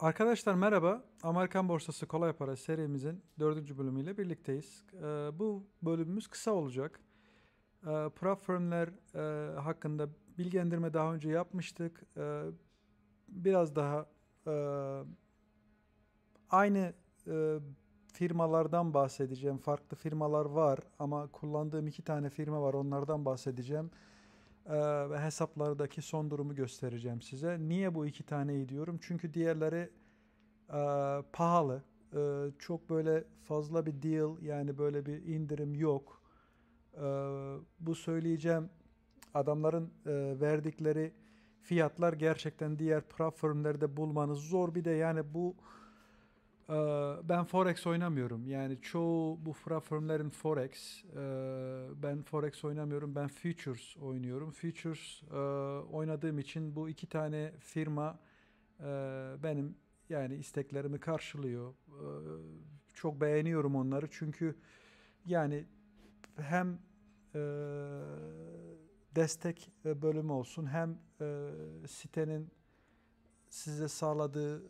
Arkadaşlar merhaba. Amerikan Borsası Kolay Para serimizin dördüncü bölümüyle birlikteyiz. Ee, bu bölümümüz kısa olacak. Ee, prop firmler e, hakkında bilgilendirme daha önce yapmıştık. Ee, biraz daha e, aynı e, firmalardan bahsedeceğim. Farklı firmalar var ama kullandığım iki tane firma var onlardan bahsedeceğim. Ee, ve hesaplardaki son durumu göstereceğim size. Niye bu iki taneyi diyorum? Çünkü diğerleri e, pahalı. E, çok böyle fazla bir deal yani böyle bir indirim yok. E, bu söyleyeceğim adamların e, verdikleri fiyatlar gerçekten diğer platformlarda bulmanız zor. Bir de yani bu ee, ben forex oynamıyorum. Yani çoğu bu firmlerin forex. Ee, ben forex oynamıyorum. Ben futures oynuyorum. Futures ee, oynadığım için bu iki tane firma benim yani isteklerimi karşılıyor. Çok beğeniyorum onları çünkü yani hem destek e, bölümü olsun hem sitenin size sağladığı e,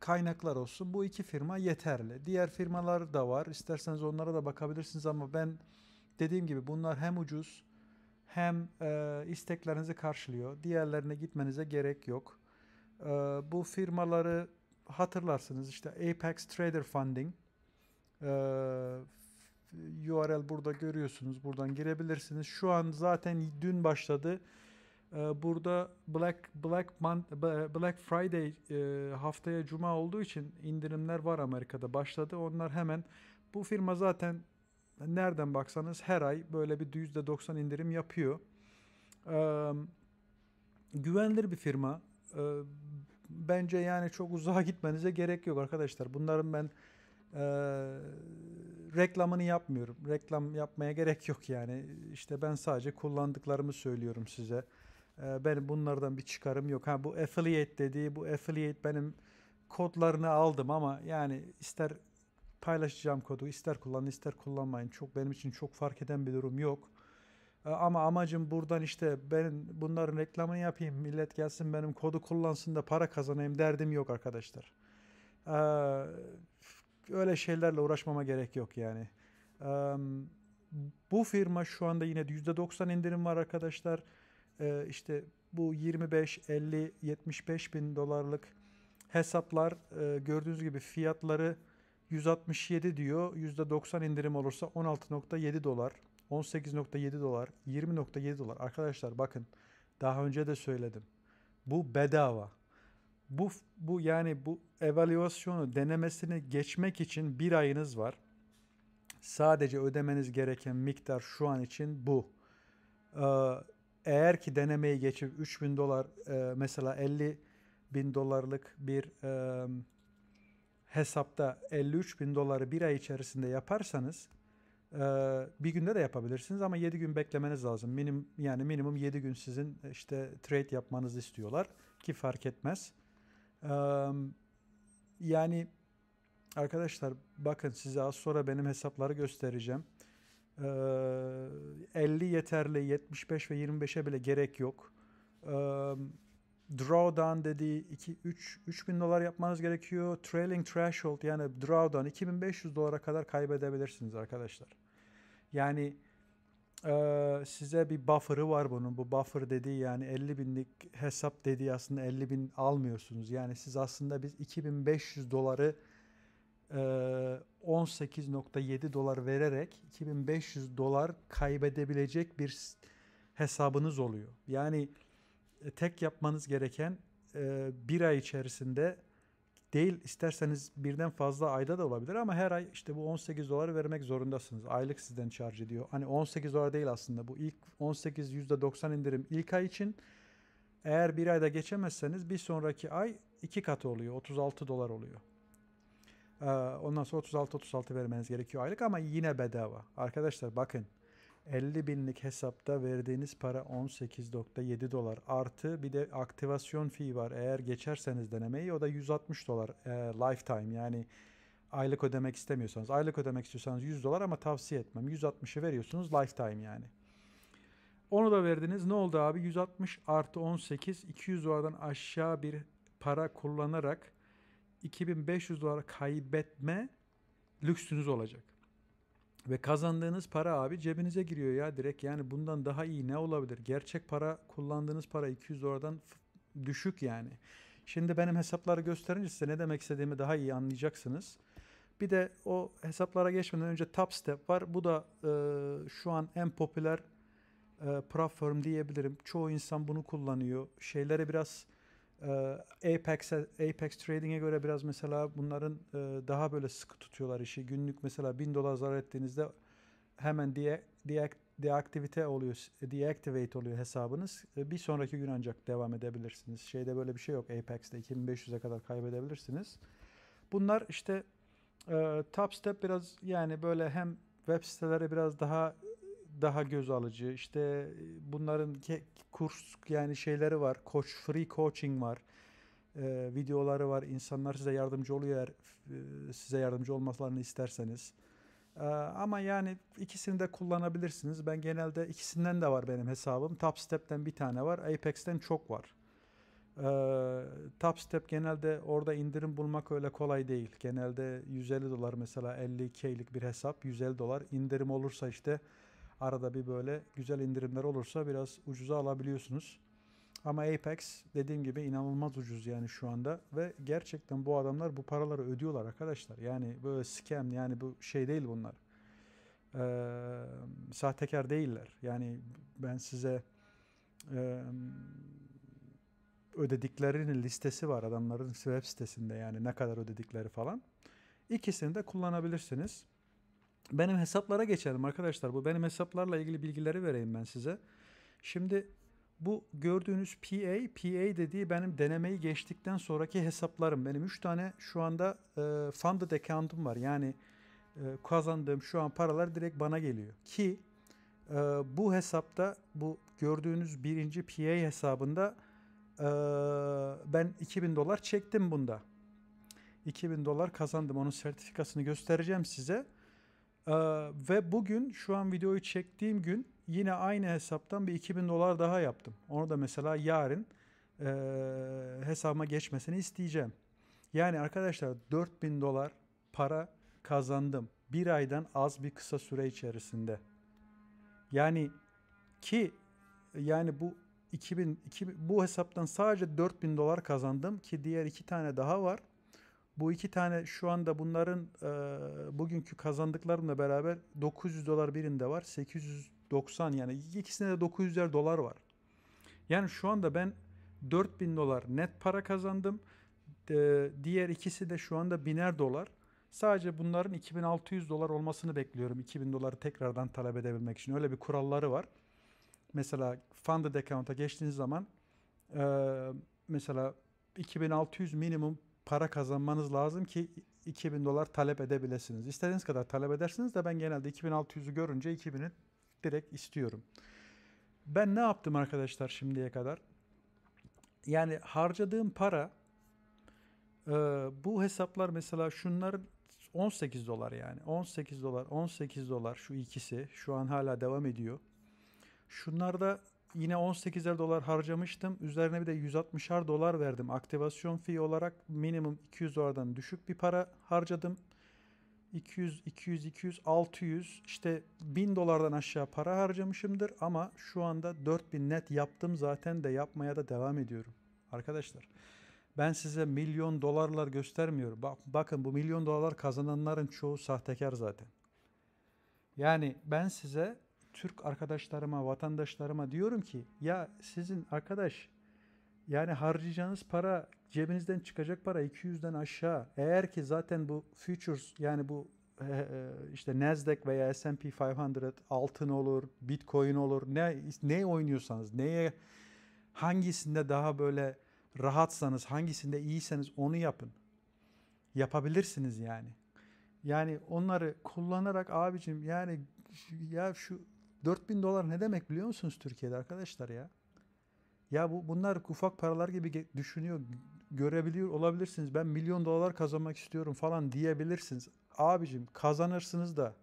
kaynaklar olsun. Bu iki firma yeterli. Diğer firmalar da var. isterseniz onlara da bakabilirsiniz ama ben dediğim gibi bunlar hem ucuz hem e, isteklerinizi karşılıyor. Diğerlerine gitmenize gerek yok. E, bu firmaları hatırlarsınız işte Apex Trader Funding URL burada görüyorsunuz. Buradan girebilirsiniz. Şu an zaten dün başladı. Ee, burada Black Black Month, Black Friday e, haftaya cuma olduğu için indirimler var Amerika'da başladı. Onlar hemen bu firma zaten nereden baksanız her ay böyle bir %90 indirim yapıyor. Güvenilir bir firma. Bence yani çok uzağa gitmenize gerek yok arkadaşlar. Bunların ben e, reklamını yapmıyorum. Reklam yapmaya gerek yok yani. İşte ben sadece kullandıklarımı söylüyorum size. Ee, ben bunlardan bir çıkarım yok. Ha bu affiliate dediği, bu affiliate benim kodlarını aldım ama yani ister paylaşacağım kodu, ister kullanın ister kullanmayın. Çok benim için çok fark eden bir durum yok. Ee, ama amacım buradan işte ben bunların reklamını yapayım, millet gelsin benim kodu kullansın da para kazanayım derdim yok arkadaşlar. Ee, öyle şeylerle uğraşmama gerek yok yani. Bu firma şu anda yine %90 indirim var arkadaşlar e, işte bu 25, 50, 75 bin dolarlık hesaplar e, gördüğünüz gibi fiyatları 167 diyor. %90 indirim olursa 16.7 dolar, 18.7 dolar, 20.7 dolar. Arkadaşlar bakın daha önce de söyledim. Bu bedava. Bu, bu yani bu evaluasyonu denemesini geçmek için bir ayınız var. Sadece ödemeniz gereken miktar şu an için bu. Ee, eğer ki denemeyi geçip 3000 dolar e, mesela 50 bin dolarlık bir e, hesapta 53 bin doları bir ay içerisinde yaparsanız e, bir günde de yapabilirsiniz ama 7 gün beklemeniz lazım. Minim, yani minimum 7 gün sizin e, işte trade yapmanızı istiyorlar ki fark etmez. E, yani arkadaşlar bakın size az sonra benim hesapları göstereceğim. 50 yeterli, 75 ve 25'e bile gerek yok. Drawdown dediği 2 3 3000 dolar yapmanız gerekiyor. Trailing threshold yani drawdown 2500 dolara kadar kaybedebilirsiniz arkadaşlar. Yani size bir buffer'ı var bunun. Bu buffer dediği yani 50 binlik hesap dediği aslında 50 bin almıyorsunuz. Yani siz aslında biz 2500 doları 18.7 ee, dolar vererek 2500 dolar kaybedebilecek bir hesabınız oluyor. Yani e, tek yapmanız gereken e, bir ay içerisinde değil isterseniz birden fazla ayda da olabilir ama her ay işte bu 18 dolar vermek zorundasınız. Aylık sizden charge ediyor. Hani 18 dolar değil aslında bu ilk 18 %90 indirim ilk ay için. Eğer bir ayda geçemezseniz bir sonraki ay iki katı oluyor. 36 dolar oluyor. Ee, ondan sonra 36-36 vermeniz gerekiyor aylık ama yine bedava. Arkadaşlar bakın 50 binlik hesapta verdiğiniz para 18.7 dolar artı bir de aktivasyon fee var. Eğer geçerseniz denemeyi o da 160 dolar e, lifetime yani aylık ödemek istemiyorsanız. Aylık ödemek istiyorsanız 100 dolar ama tavsiye etmem. 160'ı veriyorsunuz lifetime yani. Onu da verdiniz. Ne oldu abi? 160 artı 18 200 dolardan aşağı bir para kullanarak 2500 dolar kaybetme lüksünüz olacak. Ve kazandığınız para abi cebinize giriyor ya direkt. Yani bundan daha iyi ne olabilir? Gerçek para kullandığınız para 200 dolardan düşük yani. Şimdi benim hesapları gösterince size ne demek istediğimi daha iyi anlayacaksınız. Bir de o hesaplara geçmeden önce Top Step var. Bu da e, şu an en popüler e, platform diyebilirim. Çoğu insan bunu kullanıyor. Şeylere biraz Apex Apex Trading'e göre biraz mesela bunların daha böyle sıkı tutuyorlar işi. Günlük mesela 1000 dolar zarar ettiğinizde hemen diye oluyor, deactivate oluyor hesabınız. Bir sonraki gün ancak devam edebilirsiniz. Şeyde böyle bir şey yok. Apex'te 2500'e kadar kaybedebilirsiniz. Bunlar işte Top Step biraz yani böyle hem web siteleri biraz daha daha göz alıcı. İşte e, bunların kurs yani şeyleri var. Coach free coaching var. E, videoları var. İnsanlar size yardımcı oluyor eğer e, size yardımcı olmalarını isterseniz. E, ama yani ikisini de kullanabilirsiniz. Ben genelde ikisinden de var benim hesabım. Tapstep'ten bir tane var. Apex'ten çok var. E, Tapstep genelde orada indirim bulmak öyle kolay değil. Genelde 150 dolar mesela 50K'lik bir hesap 150 dolar indirim olursa işte Arada bir böyle güzel indirimler olursa biraz ucuza alabiliyorsunuz. Ama Apex dediğim gibi inanılmaz ucuz yani şu anda ve gerçekten bu adamlar bu paraları ödüyorlar arkadaşlar. Yani böyle scam yani bu şey değil bunlar. Ee, sahtekar değiller. Yani ben size e, ödediklerinin listesi var adamların web sitesinde yani ne kadar ödedikleri falan. İkisini de kullanabilirsiniz. Benim hesaplara geçelim arkadaşlar. Bu benim hesaplarla ilgili bilgileri vereyim ben size. Şimdi bu gördüğünüz PA, PA dediği benim denemeyi geçtikten sonraki hesaplarım. Benim 3 tane şu anda e, funded account'um var. Yani e, kazandığım şu an paralar direkt bana geliyor. Ki e, bu hesapta bu gördüğünüz birinci PA hesabında e, ben 2000 dolar çektim bunda. 2000 dolar kazandım. Onun sertifikasını göstereceğim size. Ee, ve bugün şu an videoyu çektiğim gün yine aynı hesaptan bir 2000 dolar daha yaptım. Onu da mesela yarın e, hesabıma geçmesini isteyeceğim. Yani arkadaşlar 4000 dolar para kazandım. Bir aydan az bir kısa süre içerisinde. Yani ki yani bu 2000, 2000 bu hesaptan sadece 4000 dolar kazandım ki diğer iki tane daha var. Bu iki tane şu anda bunların e, bugünkü kazandıklarımla beraber 900 dolar birinde var. 890 yani ikisinde de 900'er dolar var. Yani şu anda ben 4000 dolar net para kazandım. E, diğer ikisi de şu anda biner dolar. Sadece bunların 2600 dolar olmasını bekliyorum. 2000 doları tekrardan talep edebilmek için. Öyle bir kuralları var. Mesela funded account'a geçtiğiniz zaman e, mesela 2600 minimum para kazanmanız lazım ki 2000 dolar talep edebilirsiniz. İstediğiniz kadar talep edersiniz de ben genelde 2600'ü görünce 2000'i direkt istiyorum. Ben ne yaptım arkadaşlar şimdiye kadar? Yani harcadığım para e, bu hesaplar mesela şunlar 18 dolar yani 18 dolar 18 dolar şu ikisi şu an hala devam ediyor. Şunlarda yine 18'er dolar harcamıştım. Üzerine bir de 160'ar dolar verdim. Aktivasyon fee olarak minimum 200 dolardan düşük bir para harcadım. 200, 200, 200, 600 işte 1000 dolardan aşağı para harcamışımdır ama şu anda 4000 net yaptım zaten de yapmaya da devam ediyorum. Arkadaşlar ben size milyon dolarlar göstermiyorum. Bak, bakın bu milyon dolar kazananların çoğu sahtekar zaten. Yani ben size Türk arkadaşlarıma, vatandaşlarıma diyorum ki ya sizin arkadaş yani harcayacağınız para cebinizden çıkacak para 200'den aşağı. Eğer ki zaten bu futures yani bu e, e, işte Nasdaq veya S&P 500 altın olur, Bitcoin olur. Ne ne oynuyorsanız, neye hangisinde daha böyle rahatsanız, hangisinde iyiyseniz onu yapın. Yapabilirsiniz yani. Yani onları kullanarak abicim yani ya şu 4000 dolar ne demek biliyor musunuz Türkiye'de arkadaşlar ya? Ya bu bunlar ufak paralar gibi düşünüyor, görebiliyor olabilirsiniz. Ben milyon dolar kazanmak istiyorum falan diyebilirsiniz. Abicim kazanırsınız da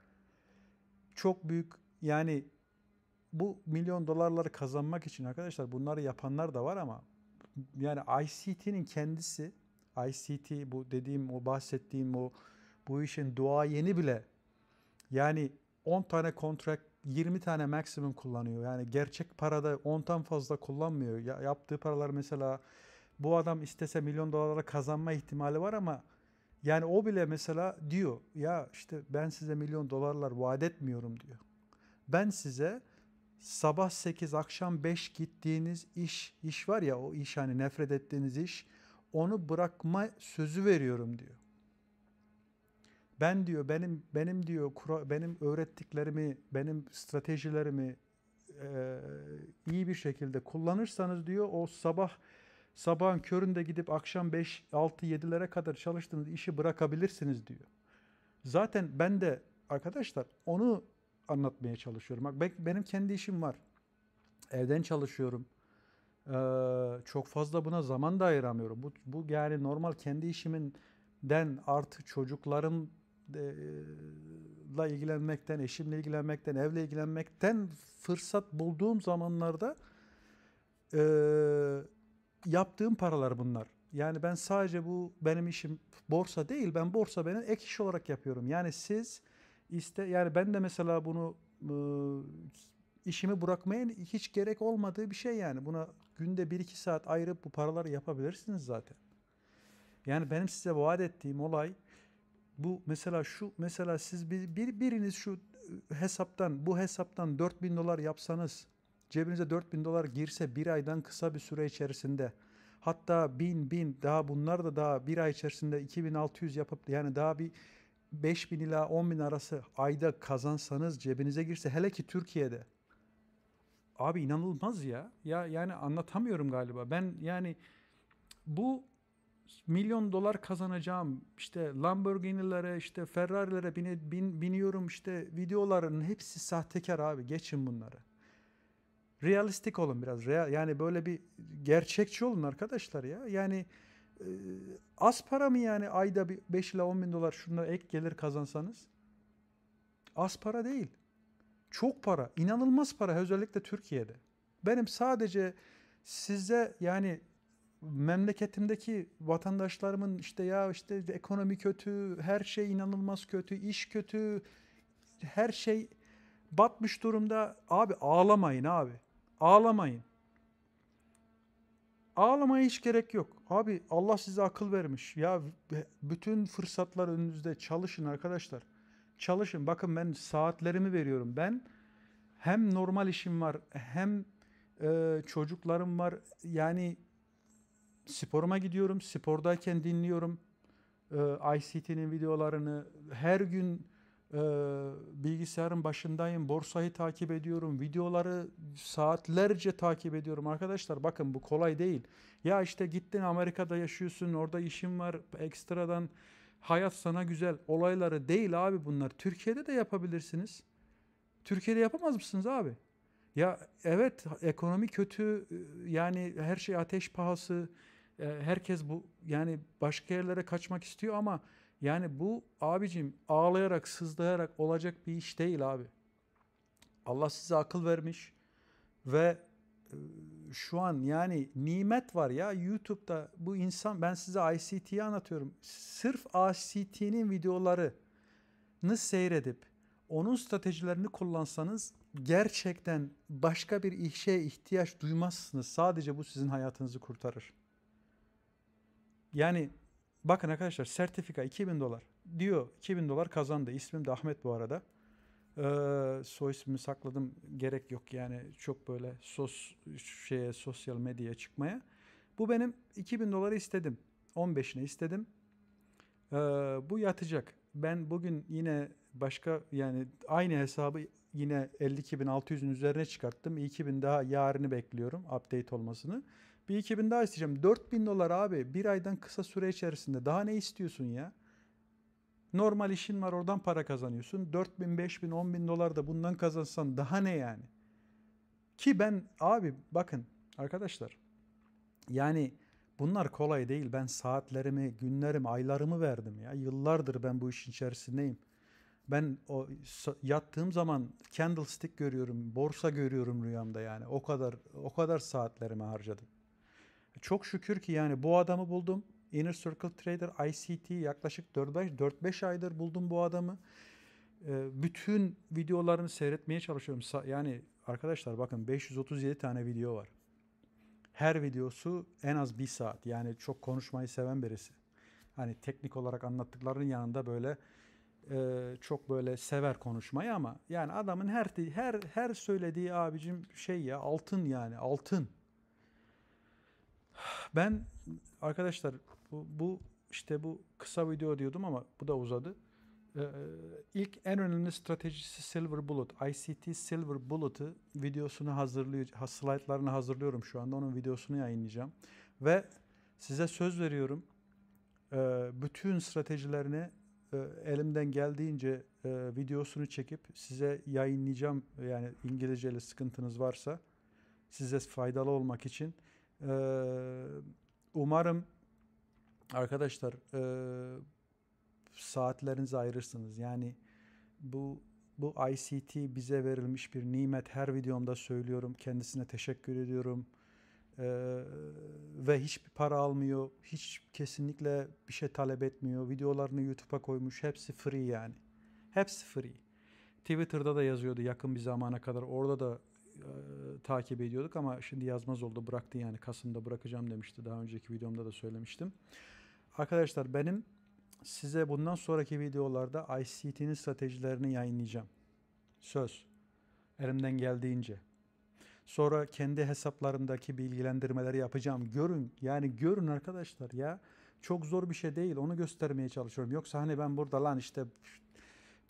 çok büyük yani bu milyon dolarları kazanmak için arkadaşlar bunları yapanlar da var ama yani ICT'nin kendisi ICT bu dediğim o bahsettiğim o bu işin doğa yeni bile yani 10 tane kontrat 20 tane maksimum kullanıyor. Yani gerçek parada 10'tan fazla kullanmıyor. Ya, yaptığı paralar mesela bu adam istese milyon dolara kazanma ihtimali var ama yani o bile mesela diyor ya işte ben size milyon dolarlar vaat etmiyorum diyor. Ben size sabah 8 akşam 5 gittiğiniz iş iş var ya o iş hani nefret ettiğiniz iş onu bırakma sözü veriyorum diyor. Ben diyor benim benim diyor kura, benim öğrettiklerimi, benim stratejilerimi e, iyi bir şekilde kullanırsanız diyor o sabah sabahın köründe gidip akşam 5 6 7'lere kadar çalıştığınız işi bırakabilirsiniz diyor. Zaten ben de arkadaşlar onu anlatmaya çalışıyorum. Bak benim kendi işim var. Evden çalışıyorum. Ee, çok fazla buna zaman da ayıramıyorum. Bu, bu yani normal kendi işimin den artı çocukların e, la ilgilenmekten, eşimle ilgilenmekten, evle ilgilenmekten fırsat bulduğum zamanlarda e, yaptığım paralar bunlar. Yani ben sadece bu benim işim borsa değil, ben borsa benim ek iş olarak yapıyorum. Yani siz iste, yani ben de mesela bunu e, işimi bırakmaya hiç gerek olmadığı bir şey yani. Buna günde 1-2 saat ayırıp bu paraları yapabilirsiniz zaten. Yani benim size vaat ettiğim olay bu mesela şu mesela siz bir, bir biriniz şu e, hesaptan bu hesaptan 4000 dolar yapsanız cebinize 4000 dolar girse bir aydan kısa bir süre içerisinde hatta bin bin daha bunlar da daha bir ay içerisinde 2600 yapıp yani daha bir 5000 ila 10000 arası ayda kazansanız cebinize girse hele ki Türkiye'de abi inanılmaz ya. Ya yani anlatamıyorum galiba. Ben yani bu milyon dolar kazanacağım işte Lamborghini'lere işte Ferrari'lere bine, bin, biniyorum işte videoların hepsi sahtekar abi geçin bunları. Realistik olun biraz. Real, yani böyle bir gerçekçi olun arkadaşlar ya. Yani e, az para mı yani ayda bir 5 ila 10 bin dolar şunlara ek gelir kazansanız? Az para değil. Çok para. inanılmaz para özellikle Türkiye'de. Benim sadece size yani memleketimdeki vatandaşlarımın işte ya işte ekonomi kötü, her şey inanılmaz kötü, iş kötü, her şey batmış durumda. Abi ağlamayın abi. Ağlamayın. Ağlamaya hiç gerek yok. Abi Allah size akıl vermiş. Ya bütün fırsatlar önünüzde. Çalışın arkadaşlar. Çalışın. Bakın ben saatlerimi veriyorum. Ben hem normal işim var hem e, çocuklarım var. Yani sporuma gidiyorum, spordayken dinliyorum e, ee, ICT'nin videolarını, her gün e, bilgisayarın başındayım, borsayı takip ediyorum, videoları saatlerce takip ediyorum. Arkadaşlar bakın bu kolay değil. Ya işte gittin Amerika'da yaşıyorsun, orada işin var, ekstradan hayat sana güzel olayları değil abi bunlar. Türkiye'de de yapabilirsiniz. Türkiye'de yapamaz mısınız abi? Ya evet ekonomi kötü yani her şey ateş pahası herkes bu yani başka yerlere kaçmak istiyor ama yani bu abicim ağlayarak sızlayarak olacak bir iş değil abi. Allah size akıl vermiş ve şu an yani nimet var ya YouTube'da bu insan ben size ICT'yi anlatıyorum. Sırf ICT'nin videolarını seyredip onun stratejilerini kullansanız gerçekten başka bir işe ihtiyaç duymazsınız. Sadece bu sizin hayatınızı kurtarır. Yani bakın arkadaşlar sertifika 2000 dolar diyor 2000 dolar kazandı. İsmim de Ahmet bu arada. Ee, soy ismimi sakladım gerek yok yani çok böyle sos şeye sosyal medyaya çıkmaya. Bu benim 2000 doları istedim. 15'ine istedim. Ee, bu yatacak. Ben bugün yine başka yani aynı hesabı yine 52.600'ün üzerine çıkarttım. 2000 daha yarını bekliyorum update olmasını. Bir iki bin daha isteyeceğim. 4000 dolar abi bir aydan kısa süre içerisinde. Daha ne istiyorsun ya? Normal işin var oradan para kazanıyorsun. 4000, 5000, bin dolar da bundan kazansan daha ne yani? Ki ben abi bakın arkadaşlar yani bunlar kolay değil. Ben saatlerimi, günlerimi, aylarımı verdim ya. Yıllardır ben bu işin içerisindeyim. Ben o yattığım zaman candlestick görüyorum, borsa görüyorum rüyamda yani. O kadar o kadar saatlerimi harcadım çok şükür ki yani bu adamı buldum. Inner Circle Trader ICT yaklaşık 4-5 aydır buldum bu adamı. Ee, bütün videolarını seyretmeye çalışıyorum. Yani arkadaşlar bakın 537 tane video var. Her videosu en az bir saat. Yani çok konuşmayı seven birisi. Hani teknik olarak anlattıklarının yanında böyle e, çok böyle sever konuşmayı ama yani adamın her her her söylediği abicim şey ya altın yani altın. Ben arkadaşlar bu, bu işte bu kısa video diyordum ama bu da uzadı. Ee, ilk en önemli stratejisi Silver Bullet. ICT Silver Bullet'ı videosunu hazırlıyor, Slaytlarını hazırlıyorum şu anda. Onun videosunu yayınlayacağım. Ve size söz veriyorum. E, bütün stratejilerini e, elimden geldiğince e, videosunu çekip size yayınlayacağım. Yani İngilizceyle sıkıntınız varsa size faydalı olmak için umarım arkadaşlar e, saatlerinizi ayırırsınız. Yani bu bu ICT bize verilmiş bir nimet. Her videomda söylüyorum. Kendisine teşekkür ediyorum. Ee, ve hiçbir para almıyor. Hiç kesinlikle bir şey talep etmiyor. Videolarını YouTube'a koymuş. Hepsi free yani. Hepsi free. Twitter'da da yazıyordu yakın bir zamana kadar. Orada da e, takip ediyorduk ama şimdi yazmaz oldu bıraktı yani Kasım'da bırakacağım demişti. Daha önceki videomda da söylemiştim. Arkadaşlar benim size bundan sonraki videolarda ICT'nin stratejilerini yayınlayacağım. Söz. Elimden geldiğince. Sonra kendi hesaplarımdaki bilgilendirmeleri yapacağım. Görün yani görün arkadaşlar ya. Çok zor bir şey değil. Onu göstermeye çalışıyorum. Yoksa hani ben burada lan işte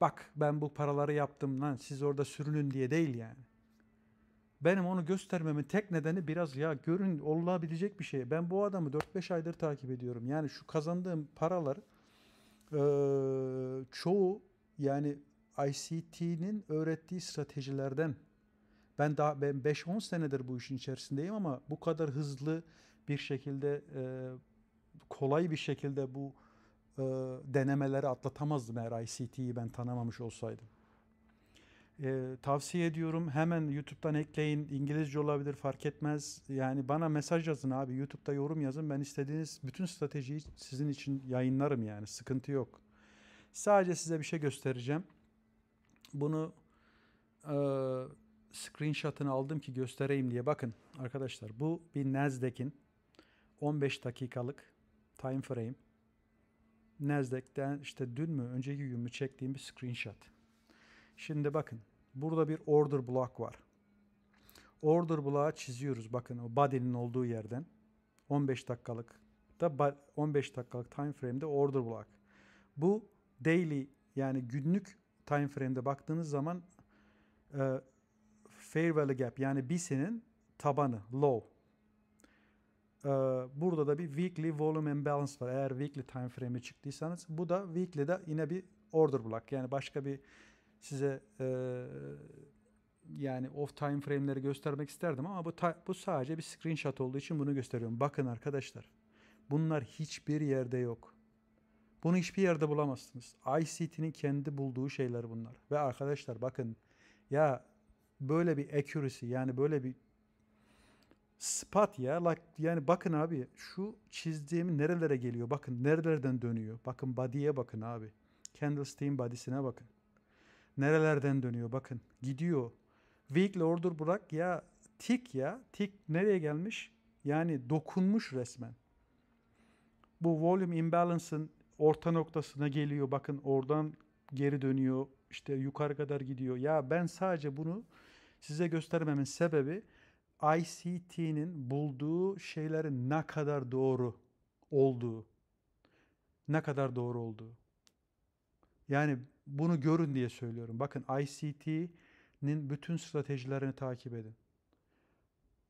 bak ben bu paraları yaptım lan siz orada sürünün diye değil yani. Benim onu göstermemin tek nedeni biraz ya görün olabilecek bir şey. Ben bu adamı 4-5 aydır takip ediyorum. Yani şu kazandığım paralar e, çoğu yani ICT'nin öğrettiği stratejilerden ben daha ben 5-10 senedir bu işin içerisindeyim ama bu kadar hızlı bir şekilde e, kolay bir şekilde bu e, denemeleri atlatamazdım eğer ICT'yi ben tanımamış olsaydım e, tavsiye ediyorum. Hemen YouTube'dan ekleyin. İngilizce olabilir fark etmez. Yani bana mesaj yazın abi. YouTube'da yorum yazın. Ben istediğiniz bütün stratejiyi sizin için yayınlarım yani. Sıkıntı yok. Sadece size bir şey göstereceğim. Bunu e, screenshot'ını aldım ki göstereyim diye. Bakın arkadaşlar bu bir Nasdaq'in 15 dakikalık time frame. Nasdaq'ten işte dün mü önceki gün mü çektiğim bir screenshot. Şimdi bakın burada bir order block var. Order block'ı çiziyoruz bakın o body'nin olduğu yerden. 15 dakikalık da 15 dakikalık time frame'de order block. Bu daily yani günlük time frame'de baktığınız zaman e, fair gap yani BC'nin tabanı low. E, burada da bir weekly volume and balance var. Eğer weekly time frame'e çıktıysanız bu da weekly'de yine bir order block yani başka bir size e, yani off time frame'leri göstermek isterdim ama bu, bu sadece bir screenshot olduğu için bunu gösteriyorum. Bakın arkadaşlar bunlar hiçbir yerde yok. Bunu hiçbir yerde bulamazsınız. ICT'nin kendi bulduğu şeyler bunlar. Ve arkadaşlar bakın ya böyle bir accuracy yani böyle bir spot ya like, yani bakın abi şu çizdiğim nerelere geliyor bakın nerelerden dönüyor bakın body'ye bakın abi candlestick'in body'sine bakın Nerelerden dönüyor bakın. Gidiyor. Weekly order bırak ya tik ya. Tik nereye gelmiş? Yani dokunmuş resmen. Bu volume imbalance'ın orta noktasına geliyor. Bakın oradan geri dönüyor. İşte yukarı kadar gidiyor. Ya ben sadece bunu size göstermemin sebebi ICT'nin bulduğu şeylerin ne kadar doğru olduğu. Ne kadar doğru olduğu. Yani bunu görün diye söylüyorum. Bakın ICT'nin bütün stratejilerini takip edin.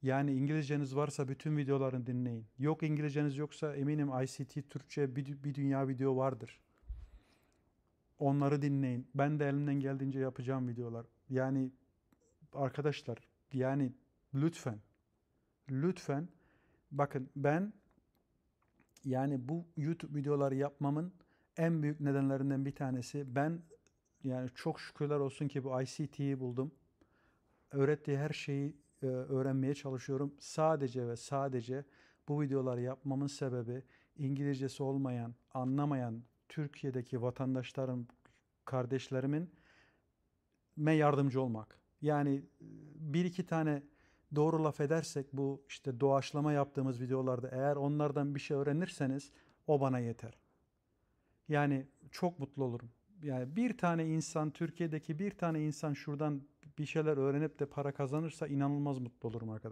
Yani İngilizceniz varsa bütün videolarını dinleyin. Yok İngilizceniz yoksa eminim ICT Türkçe bir, bir dünya video vardır. Onları dinleyin. Ben de elimden geldiğince yapacağım videolar. Yani arkadaşlar yani lütfen lütfen bakın ben yani bu YouTube videoları yapmamın en büyük nedenlerinden bir tanesi ben yani çok şükürler olsun ki bu ICT'yi buldum. Öğrettiği her şeyi e, öğrenmeye çalışıyorum. Sadece ve sadece bu videoları yapmamın sebebi İngilizcesi olmayan, anlamayan Türkiye'deki vatandaşlarım, kardeşlerimin me yardımcı olmak. Yani e, bir iki tane doğru laf edersek bu işte doğaçlama yaptığımız videolarda eğer onlardan bir şey öğrenirseniz o bana yeter. Yani çok mutlu olurum. Yani bir tane insan, Türkiye'deki bir tane insan şuradan bir şeyler öğrenip de para kazanırsa inanılmaz mutlu olurum arkadaşlar.